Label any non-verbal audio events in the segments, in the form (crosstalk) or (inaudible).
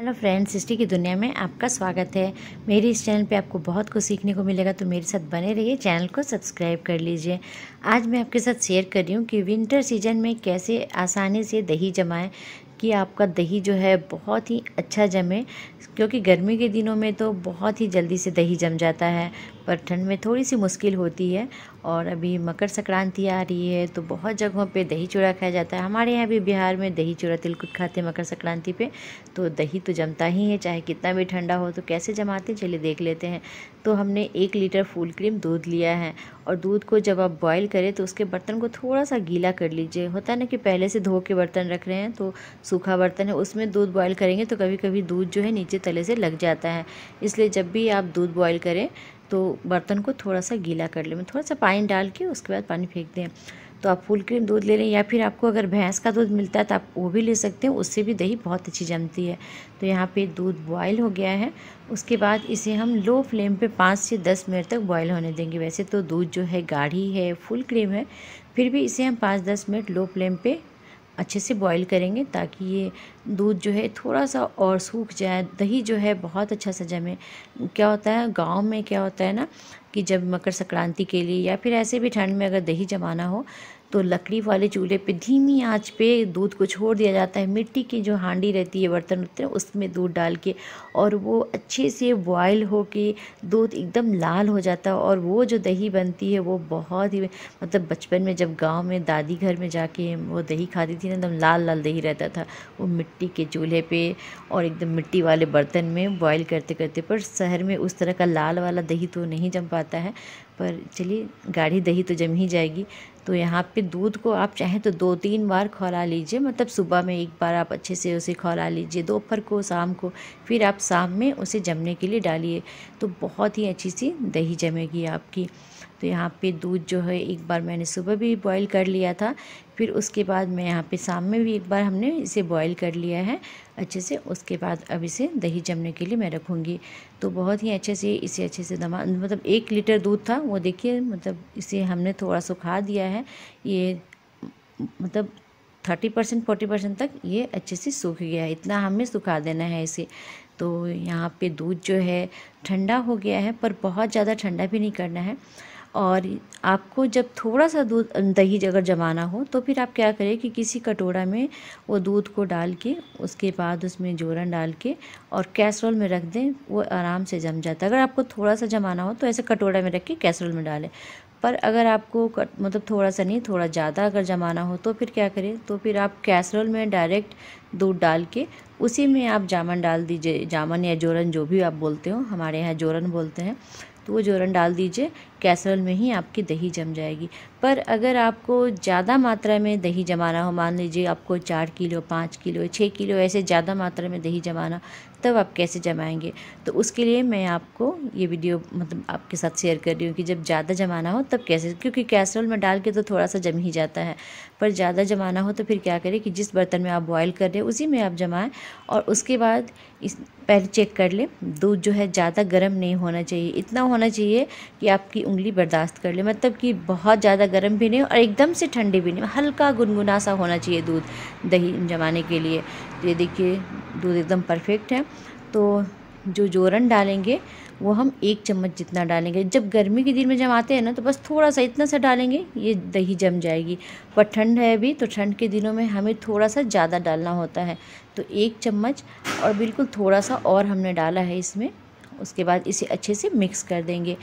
hello friends history की दुनिया में आपका स्वागत है मेरे इस चैनल पे आपको बहुत कुछ सीखने को मिलेगा तो मेरे साथ बने रहिए चैनल को सब्सक्राइब कर लीजिए आज मैं आपके साथ शेयर कर रही हूँ कि विंटर सीजन में कैसे आसानी से दही जमाएं कि आपका दही जो है बहुत ही अच्छा जमे क्योंकि गर्मी के दिनों में तो बहुत ही जल्दी से दही जम जाता है पर ठंड में थोड़ी सी मुश्किल होती है और अभी मकर संक्रांति आ रही है तो बहुत जगहों पे दही चूड़ा खाया जाता है हमारे यहाँ भी बिहार में दही चूड़ा तिलकुट खाते हैं मकर संक्रांति पे तो दही तो जमता ही है चाहे कितना भी ठंडा हो तो कैसे जमाते चलिए देख लेते हैं तो हमने एक लीटर फुल क्रीम दूध लिया है और दूध को जब आप बॉयल करें तो उसके बर्तन को थोड़ा सा गीला कर लीजिए होता है ना कि पहले से धो के बर्तन रख रहे हैं तो सूखा बर्तन है उसमें दूध बॉयल करेंगे तो कभी कभी दूध जो है नीचे तले से लग जाता है इसलिए जब भी आप दूध बॉयल करें तो बर्तन को थोड़ा सा गीला कर लें थोड़ा सा पानी डाल के उसके बाद पानी फेंक दें तो आप फुल क्रीम दूध ले लें या फिर आपको अगर भैंस का दूध मिलता है तो आप वो भी ले सकते हैं उससे भी दही बहुत अच्छी जमती है तो यहाँ पे दूध बॉयल हो गया है उसके बाद इसे हम लो फ्लेम पे पाँच से दस मिनट तक बॉयल होने देंगे वैसे तो दूध जो है गाढ़ी है फुल क्रीम है फिर भी इसे हम पाँच दस मिनट लो फ्लेम पर अच्छे से बॉयल करेंगे ताकि ये दूध जो है थोड़ा सा और सूख जाए दही जो है बहुत अच्छा सा जमे क्या होता है गांव में क्या होता है ना कि जब मकर संक्रांति के लिए या फिर ऐसे भी ठंड में अगर दही जमाना हो तो लकड़ी वाले चूल्हे पे धीमी आंच पे दूध को छोड़ दिया जाता है मिट्टी की जो हांडी रहती है बर्तन होते हैं उसमें दूध डाल के और वो अच्छे से बॉयल हो के दूध एकदम लाल हो जाता है और वो जो दही बनती है वो बहुत ही मतलब बचपन में जब गांव में दादी घर में जाके वो दही खाती थी ना एकदम लाल लाल दही रहता था वो मिट्टी मिट्टी के चूल्हे पे और एकदम मिट्टी वाले बर्तन में बॉईल करते करते पर शहर में उस तरह का लाल वाला दही तो नहीं जम पाता है पर चलिए गाढ़ी दही तो जम ही जाएगी तो यहाँ पे दूध को आप चाहें तो दो तीन बार खौला लीजिए मतलब सुबह में एक बार आप अच्छे से उसे खौला लीजिए दोपहर को शाम को फिर आप शाम में उसे जमने के लिए डालिए तो बहुत ही अच्छी सी दही जमेगी आपकी तो यहाँ पे दूध जो है एक बार मैंने सुबह भी बॉईल कर लिया था फिर उसके बाद मैं यहाँ पे शाम में भी एक बार हमने इसे बॉईल कर लिया है अच्छे से उसके बाद अब इसे दही जमने के लिए मैं रखूँगी तो बहुत ही अच्छे से इसे अच्छे से दमा मतलब एक लीटर दूध था वो देखिए मतलब इसे हमने थोड़ा सुखा दिया है ये मतलब थर्टी परसेंट फोर्टी परसेंट तक ये अच्छे से सूख गया है इतना हमें सुखा देना है इसे तो यहाँ पे दूध जो है ठंडा हो गया है पर बहुत ज़्यादा ठंडा भी नहीं करना है और आपको जब थोड़ा सा दूध दही अगर जमाना हो तो फिर आप क्या करें कि किसी कटोरा में वो दूध को डाल के उसके बाद उसमें जोरन डाल के और कैसरोल में रख दें वो आराम से जम जाता है अगर आपको थोड़ा सा जमाना हो तो ऐसे कटोरा में रख के कैसरोल में डालें पर अगर आपको कट, मतलब थोड़ा सा नहीं थोड़ा ज़्यादा अगर जमाना हो तो फिर क्या करें तो फिर आप कैसरोल में डायरेक्ट दूध डाल के उसी में आप जामन डाल दीजिए जामन या जोरन जो भी आप बोलते हो हमारे यहाँ जोरन बोलते हैं तो वो जोरन डाल दीजिए कैसरोल में ही आपकी दही जम जाएगी पर अगर आपको ज़्यादा मात्रा में दही जमाना हो मान लीजिए आपको चार किलो पाँच किलो छः किलो ऐसे ज़्यादा मात्रा में दही जमाना तब आप कैसे जमाएंगे तो उसके लिए मैं आपको ये वीडियो मतलब आपके साथ शेयर कर रही हूँ कि जब ज़्यादा जमाना हो तब कैसे क्योंकि कैसरोल में डाल के तो थोड़ा सा जम ही जाता है पर ज़्यादा जमाना हो तो फिर क्या करें कि जिस बर्तन में आप बॉयल कर रहे उसी में आप जमाएँ और उसके बाद इस पहले चेक कर लें दूध जो है ज़्यादा गर्म नहीं होना चाहिए इतना होना चाहिए कि आपकी उंगली बर्दाश्त कर ले मतलब कि बहुत ज़्यादा गर्म भी नहीं और एकदम से ठंडी भी नहीं हल्का गुनगुना सा होना चाहिए दूध दही जमाने के लिए तो ये देखिए दूध एकदम परफेक्ट है तो जो जोरन डालेंगे वो हम एक चम्मच जितना डालेंगे जब गर्मी के दिन में जमाते हैं ना तो बस थोड़ा सा इतना सा डालेंगे ये दही जम जाएगी पर ठंड है अभी तो ठंड के दिनों में हमें थोड़ा सा ज़्यादा डालना होता है तो एक चम्मच और बिल्कुल थोड़ा सा और हमने डाला है इसमें उसके बाद इसे अच्छे से मिक्स कर देंगे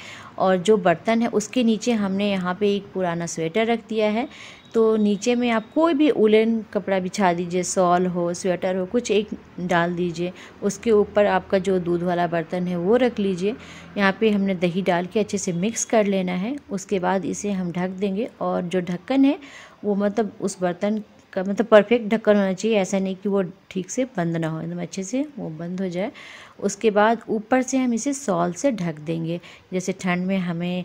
और जो बर्तन है उसके नीचे हमने यहाँ पे एक पुराना स्वेटर रख दिया है तो नीचे में आप कोई भी उलन कपड़ा बिछा दीजिए सॉल हो स्वेटर हो कुछ एक डाल दीजिए उसके ऊपर आपका जो दूध वाला बर्तन है वो रख लीजिए यहाँ पे हमने दही डाल के अच्छे से मिक्स कर लेना है उसके बाद इसे हम ढक देंगे और जो ढक्कन है वो मतलब उस बर्तन का मतलब परफेक्ट ढक्कन होना चाहिए ऐसा नहीं कि वो ठीक से बंद ना हो एकदम अच्छे से वो बंद हो जाए उसके बाद ऊपर से हम इसे सॉल से ढक देंगे जैसे ठंड में हमें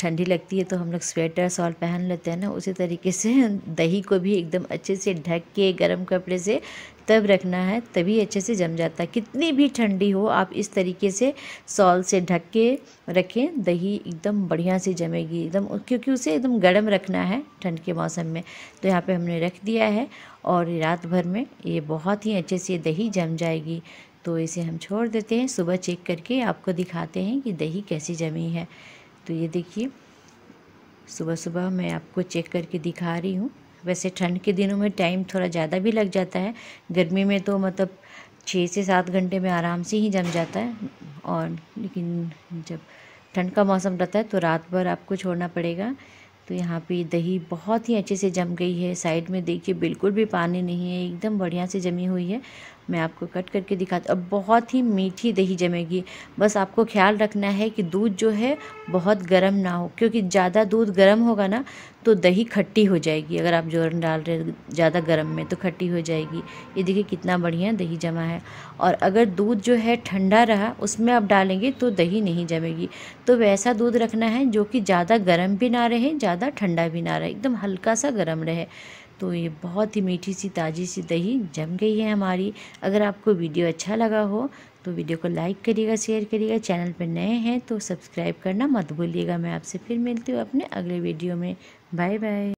ठंडी लगती है तो हम लोग स्वेटर सॉल पहन लेते हैं ना उसी तरीके से (laughs) दही को भी एकदम अच्छे से ढक के गर्म कपड़े से तब रखना है तभी अच्छे से जम जाता है कितनी भी ठंडी हो आप इस तरीके से सॉल से ढक के रखें दही एकदम बढ़िया से जमेगी एकदम क्योंकि उसे एकदम गर्म रखना है ठंड के मौसम में तो यहाँ पे हमने रख दिया है और रात भर में ये बहुत ही अच्छे से दही जम जाएगी तो इसे हम छोड़ देते हैं सुबह चेक करके आपको दिखाते हैं कि दही कैसी जमी है तो ये देखिए सुबह सुबह मैं आपको चेक करके दिखा रही हूँ वैसे ठंड के दिनों में टाइम थोड़ा ज़्यादा भी लग जाता है गर्मी में तो मतलब छः से सात घंटे में आराम से ही जम जाता है और लेकिन जब ठंड का मौसम रहता है तो रात भर आपको छोड़ना पड़ेगा तो यहाँ पे दही बहुत ही अच्छे से जम गई है साइड में देखिए बिल्कुल भी पानी नहीं है एकदम बढ़िया से जमी हुई है मैं आपको कट करके दिखाती और बहुत ही मीठी दही जमेगी बस आपको ख्याल रखना है कि दूध जो है बहुत गर्म ना हो क्योंकि ज़्यादा दूध गर्म होगा ना तो दही खट्टी हो जाएगी अगर आप जोरन डाल रहे ज़्यादा गर्म में तो खट्टी हो जाएगी ये देखिए कितना बढ़िया दही जमा है और अगर दूध जो है ठंडा रहा उसमें आप डालेंगे तो दही नहीं जमेगी तो वैसा दूध रखना है जो कि ज़्यादा गर्म भी ना रहे ज़्यादा ठंडा भी ना रहे एकदम हल्का सा गर्म रहे तो ये बहुत ही मीठी सी ताज़ी सी दही जम गई है हमारी अगर आपको वीडियो अच्छा लगा हो तो वीडियो को लाइक करिएगा शेयर करिएगा चैनल पर नए हैं तो सब्सक्राइब करना मत भूलिएगा मैं आपसे फिर मिलती हूँ अपने अगले वीडियो में बाय बाय